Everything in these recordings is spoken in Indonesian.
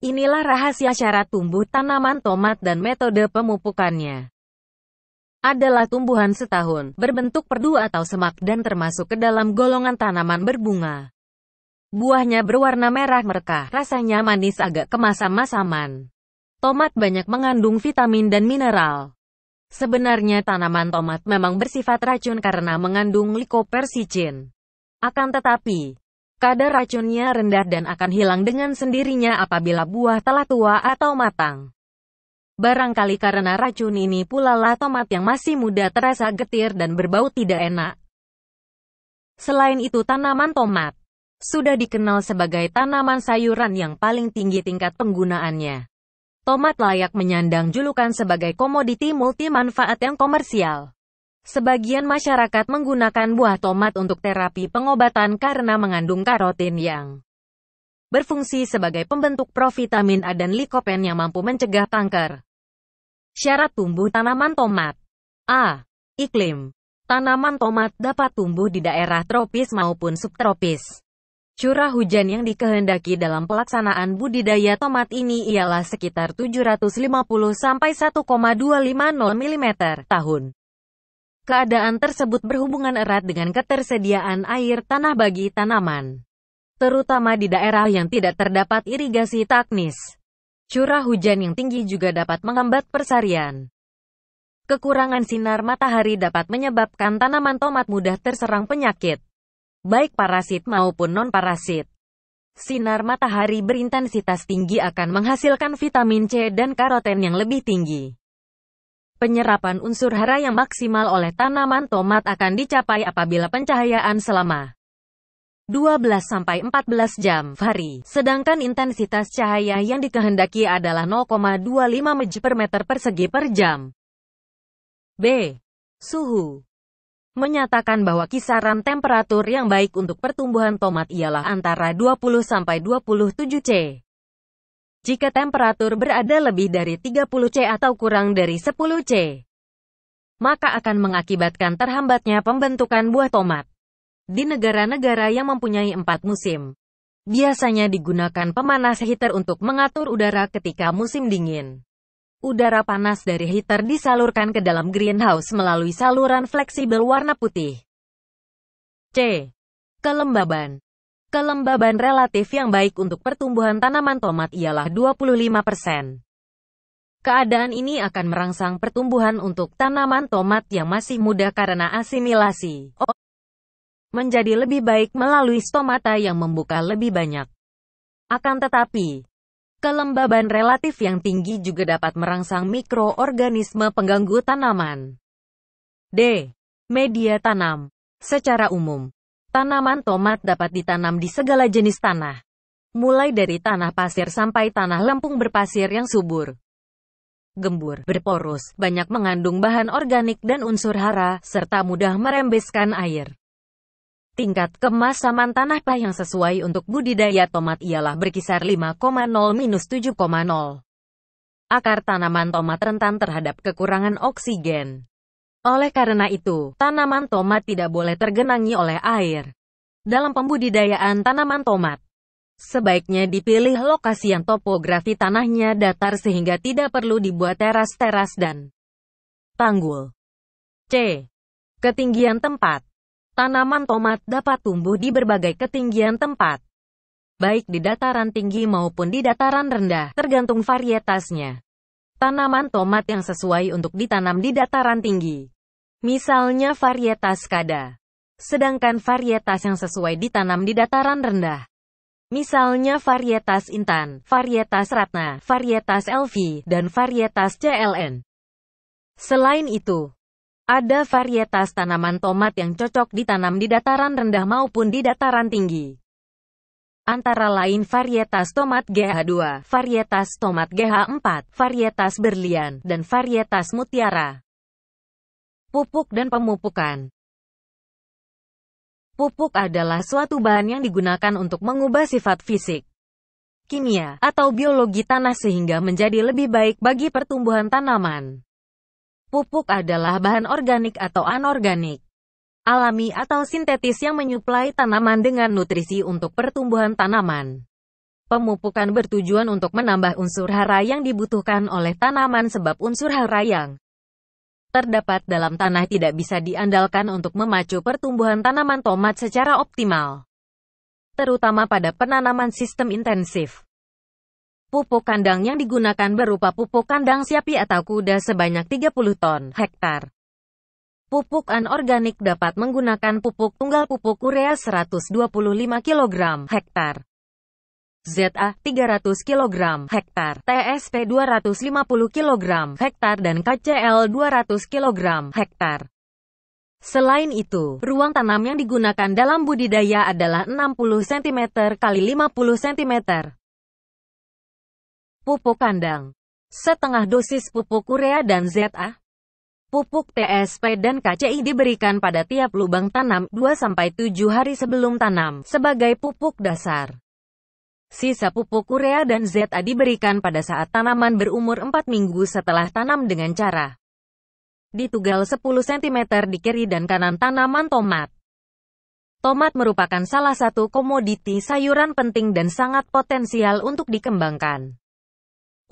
Inilah rahasia syarat tumbuh tanaman tomat dan metode pemupukannya. Adalah tumbuhan setahun, berbentuk perdu atau semak dan termasuk ke dalam golongan tanaman berbunga. Buahnya berwarna merah merkah, rasanya manis agak kemasam-masaman. Tomat banyak mengandung vitamin dan mineral. Sebenarnya tanaman tomat memang bersifat racun karena mengandung likopersicin. Akan tetapi, Kadar racunnya rendah dan akan hilang dengan sendirinya apabila buah telah tua atau matang. Barangkali karena racun ini pula lah tomat yang masih muda terasa getir dan berbau tidak enak. Selain itu tanaman tomat sudah dikenal sebagai tanaman sayuran yang paling tinggi tingkat penggunaannya. Tomat layak menyandang julukan sebagai komoditi multi manfaat yang komersial. Sebagian masyarakat menggunakan buah tomat untuk terapi pengobatan karena mengandung karotin yang berfungsi sebagai pembentuk provitamin A dan likopen yang mampu mencegah kanker. Syarat tumbuh tanaman tomat A. Iklim Tanaman tomat dapat tumbuh di daerah tropis maupun subtropis. Curah hujan yang dikehendaki dalam pelaksanaan budidaya tomat ini ialah sekitar 750-1,250 mm tahun. Keadaan tersebut berhubungan erat dengan ketersediaan air tanah bagi tanaman, terutama di daerah yang tidak terdapat irigasi teknis. Curah hujan yang tinggi juga dapat menghambat persarian. Kekurangan sinar matahari dapat menyebabkan tanaman tomat mudah terserang penyakit, baik parasit maupun non-parasit. Sinar matahari berintensitas tinggi akan menghasilkan vitamin C dan karoten yang lebih tinggi. Penyerapan unsur hara yang maksimal oleh tanaman tomat akan dicapai apabila pencahayaan selama 12-14 jam hari, sedangkan intensitas cahaya yang dikehendaki adalah 0,25 maj per meter persegi per jam. B. Suhu menyatakan bahwa kisaran temperatur yang baik untuk pertumbuhan tomat ialah antara 20-27 C. Jika temperatur berada lebih dari 30 C atau kurang dari 10 C, maka akan mengakibatkan terhambatnya pembentukan buah tomat. Di negara-negara yang mempunyai empat musim, biasanya digunakan pemanas heater untuk mengatur udara ketika musim dingin. Udara panas dari heater disalurkan ke dalam greenhouse melalui saluran fleksibel warna putih. C. Kelembaban Kelembaban relatif yang baik untuk pertumbuhan tanaman tomat ialah 25%. Keadaan ini akan merangsang pertumbuhan untuk tanaman tomat yang masih muda karena asimilasi oh, menjadi lebih baik melalui stomata yang membuka lebih banyak. Akan tetapi, kelembaban relatif yang tinggi juga dapat merangsang mikroorganisme pengganggu tanaman. D. Media tanam secara umum Tanaman tomat dapat ditanam di segala jenis tanah. Mulai dari tanah pasir sampai tanah lempung berpasir yang subur. Gembur, berporus, banyak mengandung bahan organik dan unsur hara, serta mudah merembeskan air. Tingkat kemasaman tanah pah yang sesuai untuk budidaya tomat ialah berkisar 5,0-7,0. Akar tanaman tomat rentan terhadap kekurangan oksigen. Oleh karena itu, tanaman tomat tidak boleh tergenangi oleh air. Dalam pembudidayaan tanaman tomat, sebaiknya dipilih lokasi yang topografi tanahnya datar sehingga tidak perlu dibuat teras-teras dan tanggul. C. Ketinggian tempat. Tanaman tomat dapat tumbuh di berbagai ketinggian tempat, baik di dataran tinggi maupun di dataran rendah, tergantung varietasnya tanaman tomat yang sesuai untuk ditanam di dataran tinggi. Misalnya varietas kada. Sedangkan varietas yang sesuai ditanam di dataran rendah. Misalnya varietas Intan, varietas Ratna, varietas Elvi, dan varietas CLN. Selain itu, ada varietas tanaman tomat yang cocok ditanam di dataran rendah maupun di dataran tinggi antara lain varietas tomat GH2, varietas tomat GH4, varietas berlian, dan varietas mutiara. Pupuk dan pemupukan Pupuk adalah suatu bahan yang digunakan untuk mengubah sifat fisik, kimia, atau biologi tanah sehingga menjadi lebih baik bagi pertumbuhan tanaman. Pupuk adalah bahan organik atau anorganik alami atau sintetis yang menyuplai tanaman dengan nutrisi untuk pertumbuhan tanaman. Pemupukan bertujuan untuk menambah unsur hara yang dibutuhkan oleh tanaman sebab unsur hara yang terdapat dalam tanah tidak bisa diandalkan untuk memacu pertumbuhan tanaman tomat secara optimal, terutama pada penanaman sistem intensif. Pupuk kandang yang digunakan berupa pupuk kandang siapi atau kuda sebanyak 30 ton hektar. Pupuk anorganik dapat menggunakan pupuk tunggal pupuk urea 125 kg hektar, ZA 300 kg hektar, TSP 250 kg hektar dan KCL 200 kg hektar. Selain itu, ruang tanam yang digunakan dalam budidaya adalah 60 cm x 50 cm. Pupuk kandang. Setengah dosis pupuk urea dan ZA Pupuk TSP dan KCI diberikan pada tiap lubang tanam 2-7 hari sebelum tanam sebagai pupuk dasar. Sisa pupuk urea dan ZA diberikan pada saat tanaman berumur 4 minggu setelah tanam dengan cara ditugal 10 cm di kiri dan kanan tanaman tomat. Tomat merupakan salah satu komoditi sayuran penting dan sangat potensial untuk dikembangkan.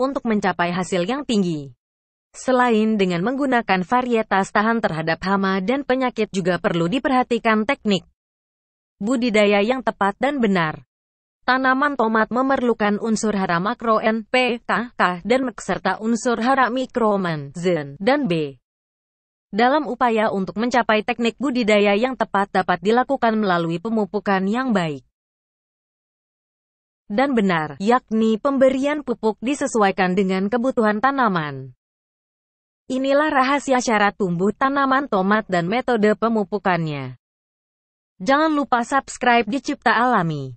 Untuk mencapai hasil yang tinggi, Selain dengan menggunakan varietas tahan terhadap hama dan penyakit juga perlu diperhatikan teknik budidaya yang tepat dan benar. Tanaman tomat memerlukan unsur hara makro N, P, K, K, dan M, serta unsur hara mikro M, Z, dan B. Dalam upaya untuk mencapai teknik budidaya yang tepat dapat dilakukan melalui pemupukan yang baik dan benar, yakni pemberian pupuk disesuaikan dengan kebutuhan tanaman. Inilah rahasia syarat tumbuh tanaman tomat dan metode pemupukannya. Jangan lupa subscribe di Cipta Alami.